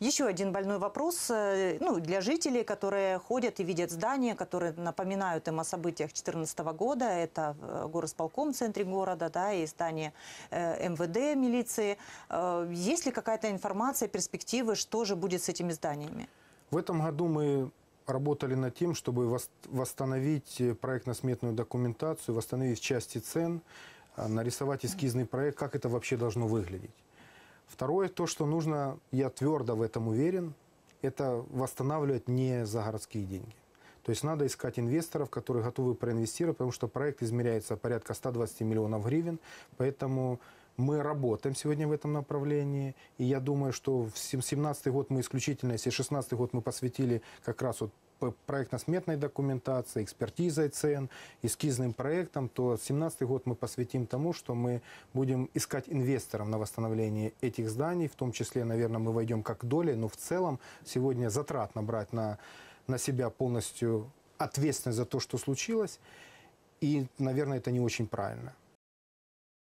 Еще один больной вопрос э, ну, для жителей, которые ходят и видят здания, которые напоминают им о событиях 2014 года. Это э, горосполком в центре города да, и здание э, МВД, милиции. Есть ли какая-то информация, перспективы, что же будет с этими зданиями? В этом году мы работали над тем, чтобы восстановить проектно-сметную документацию, восстановить части цен, нарисовать эскизный проект, как это вообще должно выглядеть. Второе, то, что нужно, я твердо в этом уверен, это восстанавливать не за городские деньги. То есть надо искать инвесторов, которые готовы проинвестировать, потому что проект измеряется порядка 120 миллионов гривен, поэтому мы работаем сегодня в этом направлении, и я думаю, что в 2017 год мы исключительно, если 2016 год мы посвятили как раз вот проектно-сметной документации, экспертизой цен, эскизным проектом, то 2017 год мы посвятим тому, что мы будем искать инвесторов на восстановление этих зданий, в том числе, наверное, мы войдем как доли, но в целом сегодня затратно брать на, на себя полностью ответственность за то, что случилось, и, наверное, это не очень правильно.